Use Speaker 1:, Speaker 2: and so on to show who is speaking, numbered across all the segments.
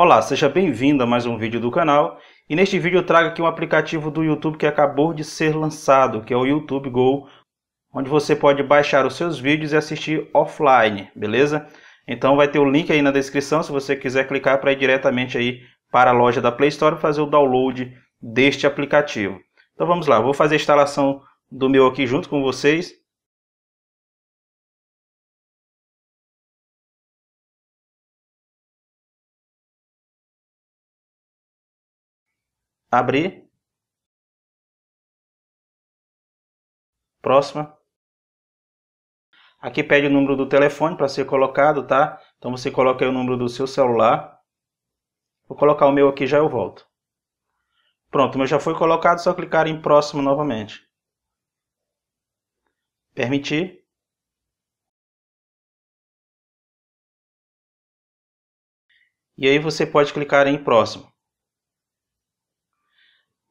Speaker 1: Olá, seja bem-vindo a mais um vídeo do canal e neste vídeo eu trago aqui um aplicativo do YouTube que acabou de ser lançado, que é o YouTube Go, onde você pode baixar os seus vídeos e assistir offline, beleza? Então vai ter o link aí na descrição se você quiser clicar para ir diretamente aí para a loja da Play Store fazer o download deste aplicativo.
Speaker 2: Então vamos lá, vou fazer a instalação do meu aqui junto com vocês. abrir, próxima.
Speaker 1: Aqui pede o número do telefone para ser colocado, tá? Então você coloca aí o número do seu celular. Vou colocar o meu aqui já eu volto. Pronto, o meu já foi colocado, só clicar
Speaker 2: em próximo novamente. Permitir. E aí você pode clicar em próximo.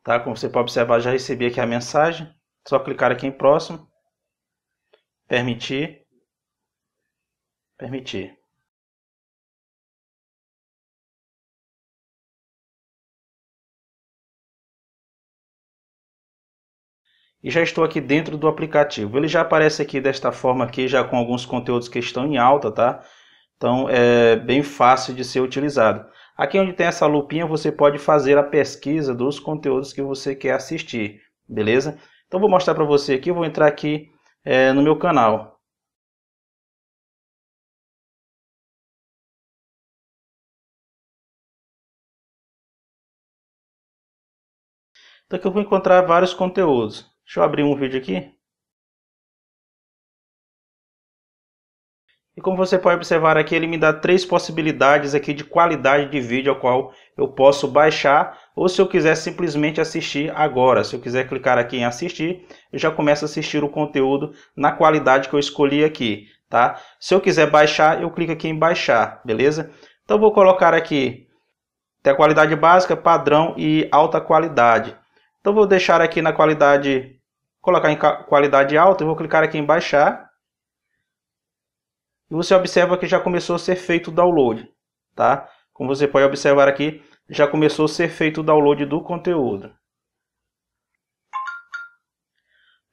Speaker 2: Tá? Como você pode observar,
Speaker 1: já recebi aqui a mensagem. Só clicar aqui em próximo. Permitir.
Speaker 2: Permitir. e já estou aqui dentro do aplicativo. Ele já aparece aqui desta forma aqui, já
Speaker 1: com alguns conteúdos que estão em alta, tá? Então é bem fácil de ser utilizado. Aqui onde tem essa lupinha, você pode fazer a pesquisa dos conteúdos que você quer assistir,
Speaker 2: beleza? Então vou mostrar para você aqui, vou entrar aqui é, no meu canal. Então aqui eu vou encontrar vários conteúdos. Deixa eu abrir um vídeo aqui.
Speaker 1: E como você pode observar aqui, ele me dá três possibilidades aqui de qualidade de vídeo a qual eu posso baixar ou se eu quiser simplesmente assistir agora. Se eu quiser clicar aqui em assistir, eu já começo a assistir o conteúdo na qualidade que eu escolhi aqui, tá? Se eu quiser baixar, eu clico aqui em baixar, beleza? Então vou colocar aqui até qualidade básica, padrão e alta qualidade. Então vou deixar aqui na qualidade, colocar em qualidade alta, eu vou clicar aqui em baixar e você observa que já começou a ser feito o download, tá? Como você pode observar aqui, já começou a ser feito o download do conteúdo.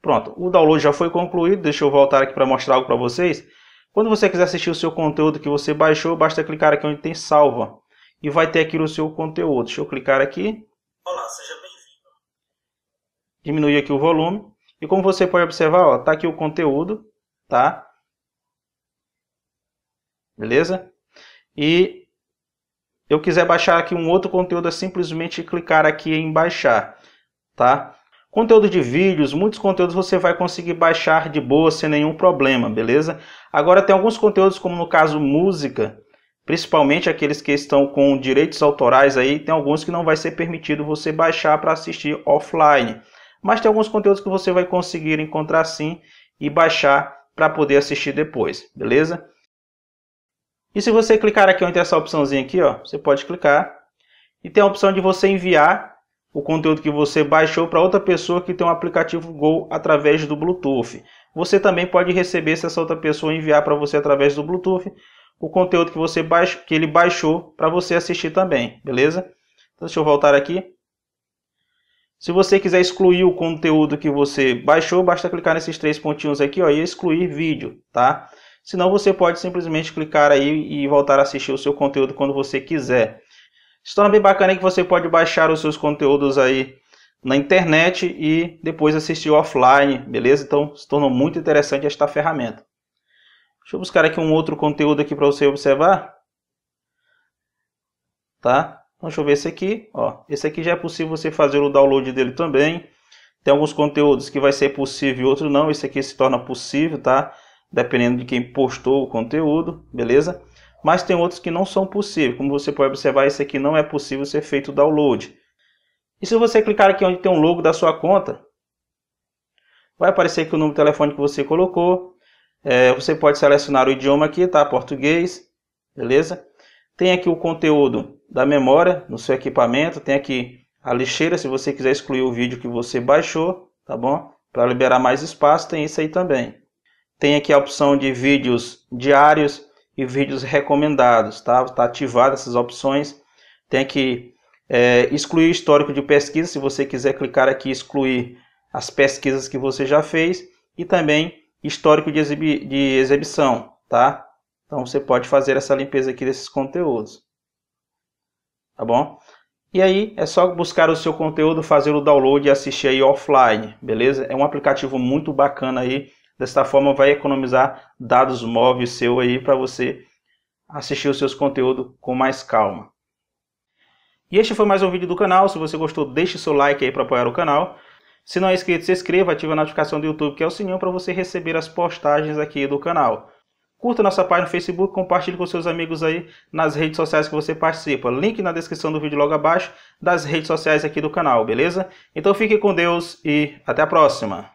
Speaker 1: Pronto, o download já foi concluído, deixa eu voltar aqui para mostrar algo para vocês. Quando você quiser assistir o seu conteúdo que você baixou, basta clicar aqui onde tem salva. E vai ter aqui o seu conteúdo. Deixa eu clicar aqui. Olá, seja bem-vindo. Diminuir aqui o volume. E como você pode observar, está aqui o conteúdo, tá? Beleza? E eu quiser baixar aqui um outro conteúdo, é simplesmente clicar aqui em baixar, tá? Conteúdo de vídeos, muitos conteúdos você vai conseguir baixar de boa sem nenhum problema, beleza? Agora tem alguns conteúdos, como no caso música, principalmente aqueles que estão com direitos autorais aí, tem alguns que não vai ser permitido você baixar para assistir offline. Mas tem alguns conteúdos que você vai conseguir encontrar sim e baixar para poder assistir depois, beleza? E se você clicar aqui onde tem essa opçãozinha aqui, ó, você pode clicar e tem a opção de você enviar o conteúdo que você baixou para outra pessoa que tem um aplicativo Go através do Bluetooth. Você também pode receber se essa outra pessoa enviar para você através do Bluetooth o conteúdo que você baixou, que ele baixou para você assistir também, beleza? Então, deixa eu voltar aqui. Se você quiser excluir o conteúdo que você baixou, basta clicar nesses três pontinhos aqui ó, e excluir vídeo, tá? Senão você pode simplesmente clicar aí e voltar a assistir o seu conteúdo quando você quiser. se torna bem bacana que você pode baixar os seus conteúdos aí na internet e depois assistir offline, beleza? Então se tornou muito interessante esta ferramenta. Deixa eu buscar aqui um outro conteúdo aqui para você observar. Tá? Então, deixa eu ver esse aqui. Ó, esse aqui já é possível você fazer o download dele também. Tem alguns conteúdos que vai ser possível e outros não. Esse aqui se torna possível, tá? dependendo de quem postou o conteúdo, beleza? Mas tem outros que não são possíveis. Como você pode observar, esse aqui não é possível ser feito o download. E se você clicar aqui onde tem um logo da sua conta, vai aparecer aqui o número de telefone que você colocou. É, você pode selecionar o idioma aqui, tá? Português, beleza? Tem aqui o conteúdo da memória no seu equipamento. Tem aqui a lixeira, se você quiser excluir o vídeo que você baixou, tá bom? Para liberar mais espaço, tem isso aí também. Tem aqui a opção de vídeos diários e vídeos recomendados, tá? Está ativada essas opções. Tem aqui é, excluir histórico de pesquisa, se você quiser clicar aqui excluir as pesquisas que você já fez e também histórico de, exibi de exibição, tá? Então você pode fazer essa limpeza aqui desses conteúdos, tá bom? E aí é só buscar o seu conteúdo, fazer o download e assistir aí offline, beleza? É um aplicativo muito bacana aí Desta forma, vai economizar dados móveis seu aí para você assistir os seus conteúdos com mais calma. E este foi mais um vídeo do canal. Se você gostou, deixe seu like aí para apoiar o canal. Se não é inscrito, se inscreva, ative a notificação do YouTube, que é o sininho, para você receber as postagens aqui do canal. Curta nossa página no Facebook, compartilhe com seus amigos aí nas redes sociais que você participa. Link na descrição do vídeo logo abaixo das redes sociais aqui do canal, beleza? Então fique com Deus e até a próxima!